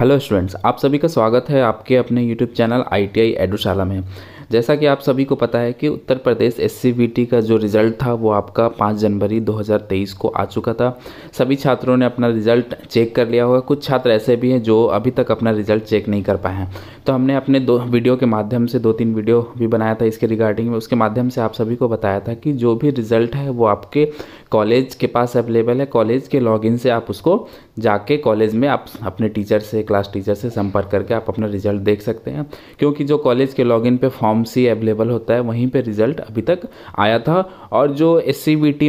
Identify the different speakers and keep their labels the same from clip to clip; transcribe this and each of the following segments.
Speaker 1: hello students आप सभी का स्वागत है आपके अपने YouTube channel I T I में जैसा कि आप सभी को पता है कि उत्तर प्रदेश एस का जो रिज़ल्ट था वो आपका पाँच जनवरी 2023 को आ चुका था सभी छात्रों ने अपना रिज़ल्ट चेक कर लिया होगा कुछ छात्र ऐसे भी हैं जो अभी तक अपना रिज़ल्ट चेक नहीं कर पाए हैं तो हमने अपने दो वीडियो के माध्यम से दो तीन वीडियो भी बनाया था इसके रिगार्डिंग में उसके माध्यम से आप सभी को बताया था कि जो भी रिज़ल्ट है वो आपके कॉलेज के पास अवेलेबल है कॉलेज के लॉगिन से आप उसको जाके कॉलेज में आप अपने टीचर से क्लास टीचर से संपर्क करके आप अपना रिज़ल्ट देख सकते हैं क्योंकि जो कॉलेज के लॉगिन पे फॉर्म फॉर्म सी अवेलेबल होता है वहीं पे रिज़ल्ट अभी तक आया था और जो एस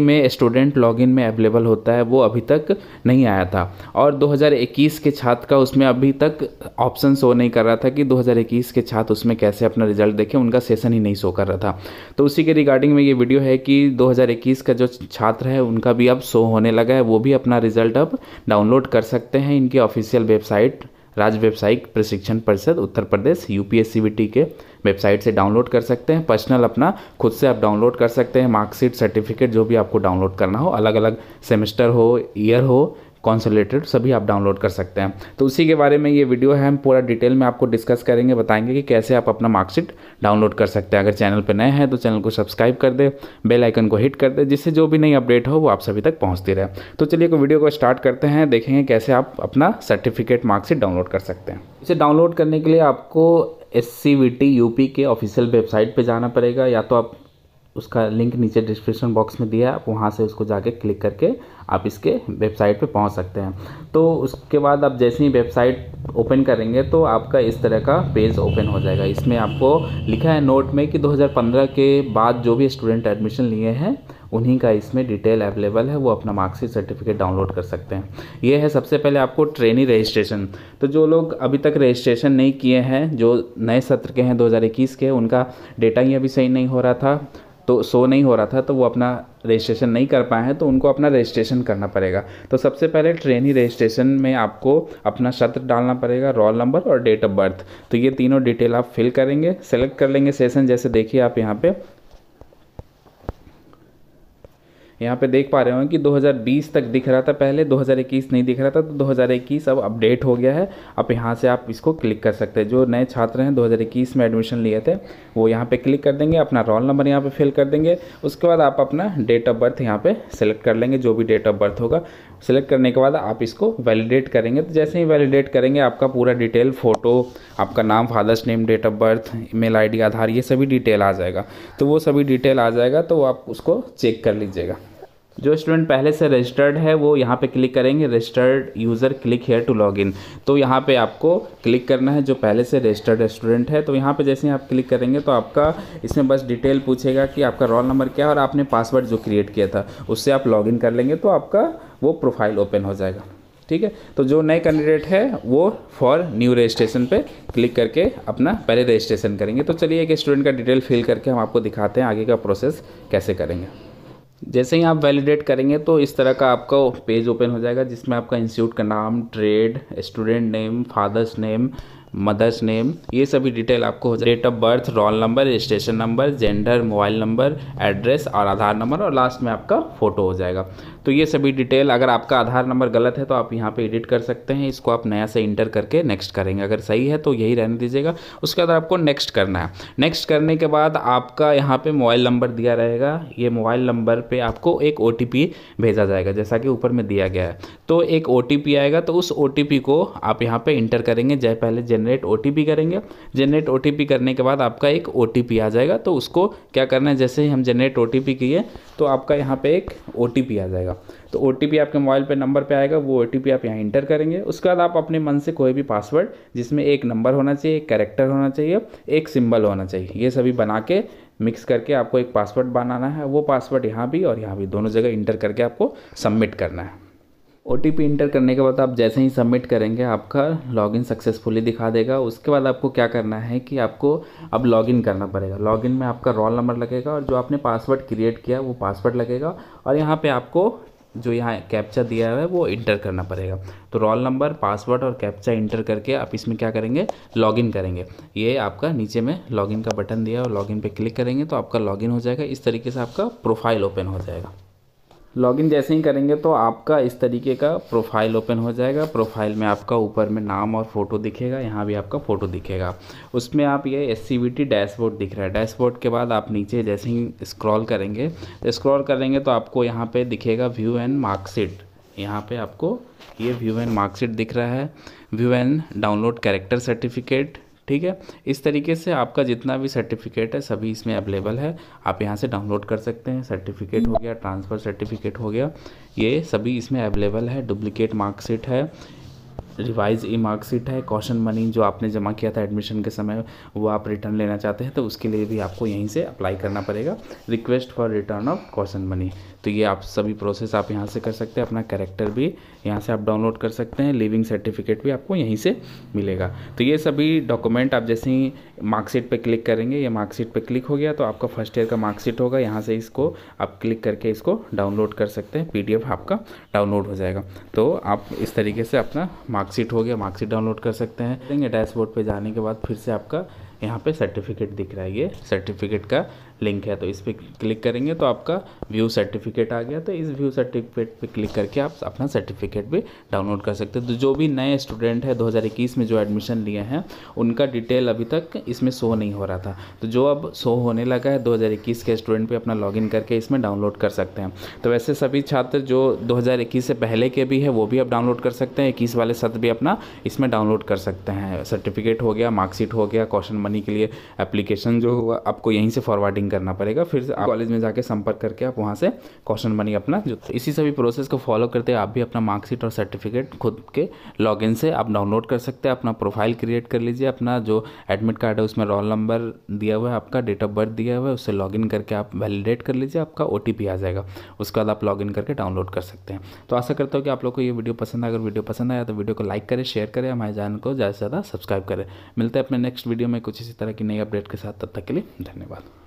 Speaker 1: में स्टूडेंट लॉगिन में अवेलेबल होता है वो अभी तक नहीं आया था और 2021 के छात्र का उसमें अभी तक ऑप्शन शो नहीं कर रहा था कि 2021 के छात्र उसमें कैसे अपना रिजल्ट देखें उनका सेशन ही नहीं शो कर रहा था तो उसी के रिगार्डिंग में ये वीडियो है कि 2021 का जो छात्र है उनका भी अब शो होने लगा है वो भी अपना रिजल्ट अब डाउनलोड कर सकते हैं इनकी ऑफिशियल वेबसाइट राज्य व्यावसायिक प्रशिक्षण परिषद उत्तर प्रदेश यू के वेबसाइट से डाउनलोड कर सकते हैं पर्सनल अपना खुद से आप डाउनलोड कर सकते हैं मार्कशीट सर्टिफिकेट जो भी आपको डाउनलोड करना हो अलग अलग सेमेस्टर हो ईयर हो कौन से रिलेटेड सभी आप डाउनलोड कर सकते हैं तो उसी के बारे में ये वीडियो है हम पूरा डिटेल में आपको डिस्कस करेंगे बताएंगे कि कैसे आप अपना मार्कशीट डाउनलोड कर सकते हैं अगर चैनल पर नए हैं तो चैनल को सब्सक्राइब कर दे बेल आइकन को हिट कर दे जिससे जो भी नई अपडेट हो वो आप सभी तक पहुँचती रहे तो चलिए वीडियो को स्टार्ट करते हैं देखेंगे कैसे आप अपना सर्टिफिकेट मार्कशीट डाउनलोड कर सकते हैं इसे डाउनलोड करने के लिए आपको एस यूपी के ऑफिशियल वेबसाइट पे जाना पड़ेगा या तो आप उसका लिंक नीचे डिस्क्रिप्शन बॉक्स में दिया है आप वहाँ से उसको जाके क्लिक करके आप इसके वेबसाइट पे पहुँच सकते हैं तो उसके बाद आप जैसे ही वेबसाइट ओपन करेंगे तो आपका इस तरह का पेज ओपन हो जाएगा इसमें आपको लिखा है नोट में कि 2015 के बाद जो भी स्टूडेंट एडमिशन लिए हैं उन्हीं का इसमें डिटेल अवेलेबल है वो अपना मार्कशीट सर्टिफिकेट डाउनलोड कर सकते हैं ये है सबसे पहले आपको ट्रेनी रजिस्ट्रेशन तो जो लोग अभी तक रजिस्ट्रेशन नहीं किए हैं जो नए सत्र के हैं 2021 के उनका डेटा ही अभी सही नहीं हो रहा था तो शो नहीं हो रहा था तो वो अपना रजिस्ट्रेशन नहीं कर पाए हैं तो उनको अपना रजिस्ट्रेशन करना पड़ेगा तो सबसे पहले ट्रेनी रजिस्ट्रेशन में आपको अपना सत्र डालना पड़ेगा रोल नंबर और डेट ऑफ बर्थ तो ये तीनों डिटेल आप फिल करेंगे सेलेक्ट कर लेंगे सेशन जैसे देखिए आप यहाँ पर यहाँ पे देख पा रहे हो कि 2020 तक दिख रहा था पहले 2021 नहीं दिख रहा था तो 2021 अब अपडेट हो गया है अब यहाँ से आप इसको क्लिक कर सकते हैं जो नए छात्र हैं 2021 में एडमिशन लिए थे वो यहाँ पे क्लिक कर देंगे अपना रोल नंबर यहाँ पे फिल कर देंगे उसके बाद आप अपना डेट ऑफ बर्थ यहाँ पर सेलेक्ट कर लेंगे जो भी डेट ऑफ बर्थ होगा सेलेक्ट करने के बाद आप इसको वैलिडेट करेंगे तो जैसे ही वैलिडेट करेंगे आपका पूरा डिटेल फ़ोटो आपका नाम father's name date of birth email ID Aadhaar ये सभी डिटेल आ जाएगा तो वो सभी डिटेल आ जाएगा तो आप उसको चेक कर लीजिएगा जो स्टूडेंट पहले से रजिस्टर्ड है वो यहाँ पे क्लिक करेंगे registered user click here to log in तो यहाँ पे आपको क्लिक करना है जो पहले से रजिस्टर्ड स्टूडेंट है तो यहाँ पे जैसे ही आप क्लिक करेंगे तो आपका इसमें बस डिटेल पूछेगा कि आपका रोल नंबर क्या है और आपने पासवर्ड जो क्रिएट किया था उससे आप लॉगिन कर लेंगे तो आपका वो प्रोफाइल ओपन हो जाएगा ठीक है तो जो नए कैंडिडेट है वो फॉर न्यू रजिस्ट्रेशन पे क्लिक करके अपना पहले रजिस्ट्रेशन करेंगे तो चलिए एक स्टूडेंट का डिटेल फिल करके हम आपको दिखाते हैं आगे का प्रोसेस कैसे करेंगे जैसे ही आप वैलिडेट करेंगे तो इस तरह का आपका पेज ओपन हो जाएगा जिसमें आपका इंस्टीट्यूट का नाम trade student name father's name mother's name ये सभी डिटेल आपको हो date of birth roll number registration number gender mobile number address और आधार नंबर और लास्ट में आपका फ़ोटो हो जाएगा तो ये सभी डिटेल अगर आपका आधार नंबर गलत है तो आप यहाँ पे एडिट कर सकते हैं इसको आप नया से इंटर करके नेक्स्ट करेंगे अगर सही है तो यही रहने दीजिएगा उसके बाद आपको नेक्स्ट करना है नेक्स्ट करने के बाद आपका यहाँ पर मोबाइल नंबर दिया रहेगा ये मोबाइल नंबर पर आपको एक ओ भेजा जाएगा जैसा कि ऊपर में दिया गया है तो एक ओ आएगा तो उस ओ को आप यहाँ पर इंटर करेंगे जय पहले जनरेट ओ करेंगे जनरेट ओ करने के बाद आपका एक ओ आ जाएगा तो उसको क्या करना है जैसे ही हम जनरेट ओ किए तो आपका यहाँ पे एक ओ आ जाएगा तो ओ आपके मोबाइल पे नंबर पे आएगा वो ओ आप यहाँ इंटर करेंगे उसके बाद आप अपने मन से कोई भी पासवर्ड जिसमें एक नंबर होना चाहिए एक करेक्टर होना चाहिए एक सिंबल होना चाहिए ये सभी बना के मिक्स करके आपको एक पासवर्ड बनाना है वो पासवर्ड यहाँ भी और यहाँ भी दोनों जगह इंटर करके आपको सबमिट करना है ओ टी पी इंटर करने के बाद आप जैसे ही सबमिट करेंगे आपका लॉगिन सक्सेसफुली दिखा देगा उसके बाद आपको क्या करना है कि आपको अब लॉगिन करना पड़ेगा लॉगिन में आपका रोल नंबर लगेगा और जो आपने पासवर्ड क्रिएट किया वो पासवर्ड लगेगा और यहाँ पे आपको जो यहाँ कैप्चा दिया हुआ है वो इंटर करना पड़ेगा तो रोल नंबर पासवर्ड और कैप्चा इंटर करके आप इसमें क्या करेंगे लॉगिन करेंगे ये आपका नीचे में लॉगिन का बटन दिया है और लॉगिन पे क्लिक करेंगे तो आपका लॉगिन हो जाएगा इस तरीके से आपका प्रोफाइल ओपन हो जाएगा लॉगिन जैसे ही करेंगे तो आपका इस तरीके का प्रोफाइल ओपन हो जाएगा प्रोफाइल में आपका ऊपर में नाम और फ़ोटो दिखेगा यहाँ भी आपका फ़ोटो दिखेगा उसमें आप ये एस डैशबोर्ड दिख रहा है डैशबोर्ड के बाद आप नीचे जैसे ही स्क्रॉल करेंगे तो स्क्रॉल करेंगे तो आपको यहाँ पे दिखेगा व्यू एंड मार्कशीट यहाँ पे आपको ये व्यू एंड मार्कशीट दिख रहा है view and download character certificate ठीक है इस तरीके से आपका जितना भी सर्टिफिकेट है सभी इसमें अवेलेबल है आप यहाँ से डाउनलोड कर सकते हैं सर्टिफिकेट हो गया ट्रांसफ़र सर्टिफिकेट हो गया ये सभी इसमें अवेलेबल है डुप्लीकेट मार्कशीट है रिवाइज ई मार्कशीट है कॉशन मनी जो आपने जमा किया था एडमिशन के समय वो आप रिटर्न लेना चाहते हैं तो उसके लिए भी आपको यहीं से अप्लाई करना पड़ेगा request for return of caution money तो ये आप सभी प्रोसेस आप यहाँ से कर सकते हैं अपना करेक्टर भी यहाँ से आप डाउनलोड कर सकते हैं लिविंग सर्टिफिकेट भी आपको यहीं से मिलेगा तो ये सभी डॉक्यूमेंट आप जैसे ही मार्कशीट पर क्लिक करेंगे या मार्कशीट पर क्लिक हो गया तो आपका फर्स्ट ईयर का मार्कशीट होगा यहाँ से इसको आप क्लिक करके इसको डाउनलोड कर सकते हैं पी आपका डाउनलोड हो जाएगा तो आप इस तरीके से अपना मार्कशीट हो गया मार्कशीट डाउनलोड कर सकते हैं डैशबोर्ड पे जाने के बाद फिर से आपका यहाँ पे सर्टिफिकेट दिख रहा है ये सर्टिफिकेट का लिंक है तो इस पर क्लिक करेंगे तो आपका व्यू सर्टिफिकेट आ गया तो इस व्यू सर्टिफिकेट पे क्लिक करके आप अपना सर्टिफिकेट भी डाउनलोड कर सकते हैं तो जो भी नए स्टूडेंट है 2021 में जो एडमिशन लिए हैं उनका डिटेल अभी तक इसमें शो नहीं हो रहा था तो जो अब शो होने लगा है 2021 के स्टूडेंट पे अपना लॉगिन करके इसमें डाउनलोड कर सकते हैं तो वैसे सभी छात्र जो दो से पहले के भी है वो भी आप डाउनलोड कर सकते हैं इक्कीस वाले सत्र भी अपना इसमें डाउनलोड कर सकते हैं सर्टिफिकेट हो गया मार्कशीट हो गया क्वेश्चन मनी के लिए एप्लीकेशन जो हुआ आपको यहीं से फॉरवर्डिंग करना पड़ेगा फिर आप कॉलेज में जाके संपर्क करके आप वहाँ से क्वेश्चन बनिए अपना जो इसी सभी प्रोसेस को फॉलो करते आप भी अपना मार्कशीट और सर्टिफिकेट खुद के लॉगिन से आप डाउनलोड कर सकते हैं अपना प्रोफाइल क्रिएट कर लीजिए अपना जो एडमिट कार्ड है उसमें रोल नंबर दिया हुआ है आपका डेट ऑफ बर्थ दिया हुआ है उससे लॉगिन करके आप वैलिडेट कर लीजिए आपका ओ आ जाएगा उसके बाद आप लॉगिन करके डाउनलोड कर सकते हैं तो आशा करता हूँ कि आप लोग को ये वीडियो पसंद आए अगर वीडियो पसंद आया तो वीडियो को लाइक करें शेयर करें हमारे चैनल को ज़्यादा से ज़्यादा सब्सक्राइब करें मिलते हैं अपने नेक्स्ट वीडियो में कुछ इसी तरह की नई अपडेट के साथ तब तक के लिए धन्यवाद